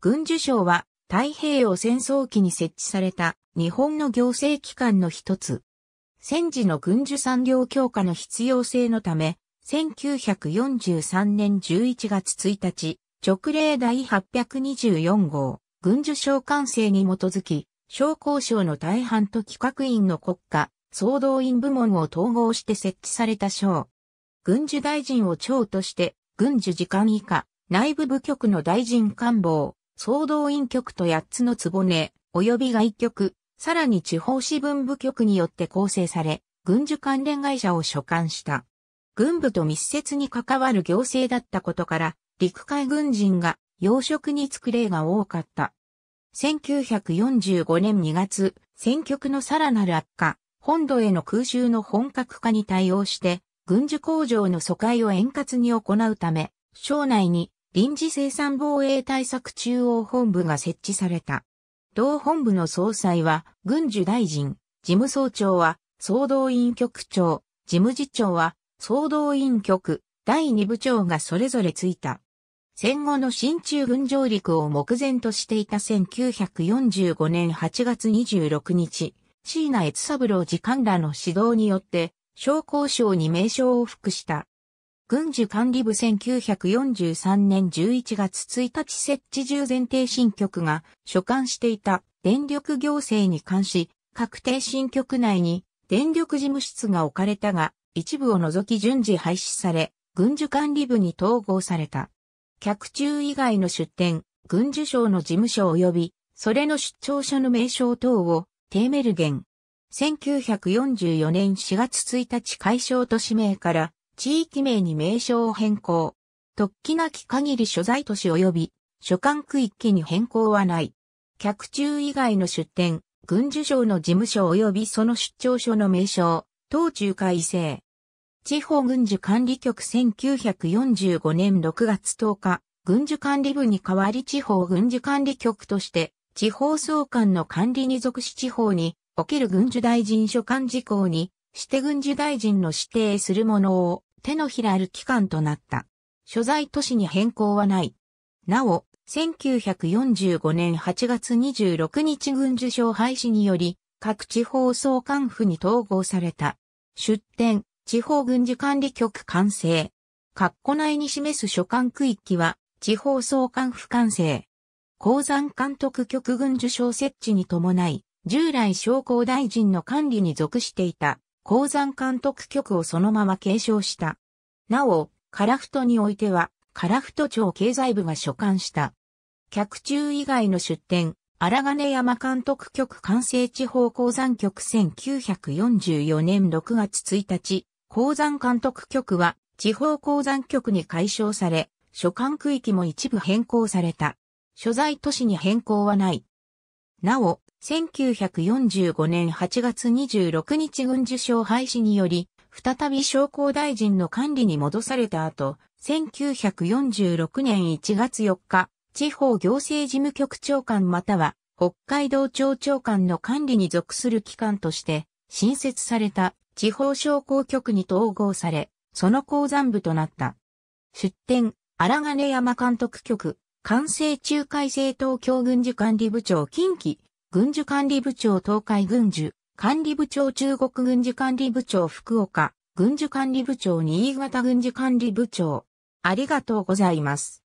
軍需省は太平洋戦争期に設置された日本の行政機関の一つ。戦時の軍需産業強化の必要性のため、1943年11月1日、直令第824号、軍需省管制に基づき、商工省の大半と企画院の国家、総動員部門を統合して設置された省。軍需大臣を長として、軍需次官以下、内部部局の大臣官房、総動員局と八つの局、及び外局、さらに地方支分部局によって構成され、軍需関連会社を所管した。軍部と密接に関わる行政だったことから、陸海軍人が養殖に就く例が多かった。1945年2月、戦局のさらなる悪化、本土への空襲の本格化に対応して、軍需工場の疎開を円滑に行うため、省内に臨時生産防衛対策中央本部が設置された。同本部の総裁は、軍需大臣、事務総長は、総動員局長、事務次長は、総動員局、第二部長がそれぞれついた。戦後の新中軍上陸を目前としていた1945年8月26日、椎名悦三郎次官らの指導によって、商工省に名称を付した。軍需管理部1943年11月1日設置従前提新局が所管していた電力行政に関し、確定新局内に電力事務室が置かれたが、一部を除き順次廃止され、軍需管理部に統合された。客中以外の出店、軍需省の事務所及び、それの出張所の名称等を、テーメルゲン。1944年4月1日解消都市名から、地域名に名称を変更。突起なき限り所在都市及び所管区域に変更はない。客中以外の出店、軍需省の事務所及びその出張所の名称、当中改正。地方軍需管理局1945年6月10日、軍需管理部に代わり地方軍需管理局として、地方総監の管理に属し地方における軍需大臣所管事項に、して軍需大臣の指定するものを、手のひらある期間となった。所在都市に変更はない。なお、1945年8月26日軍受賞廃止により、各地方総監府に統合された。出展、地方軍事管理局完成。括弧内に示す所管区域は、地方総監府完成。鉱山監督局軍受賞設置に伴い、従来商工大臣の管理に属していた鉱山監督局をそのまま継承した。なお、カラフトにおいては、カラフト町経済部が所管した。客中以外の出店、荒金山監督局関西地方鉱山局1944年6月1日、鉱山監督局は地方鉱山局に解消され、所管区域も一部変更された。所在都市に変更はない。なお、1945年8月26日軍需省廃止により、再び商工大臣の管理に戻された後、1946年1月4日、地方行政事務局長官または北海道庁長官の管理に属する機関として新設された地方商工局に統合され、その鉱山部となった。出展、荒金山監督局、関西中海政東京軍事管理部長近畿軍需管理部長東海軍需、管理部長中国軍事管理部長福岡、軍需管理部長新潟軍事管理部長。ありがとうございます。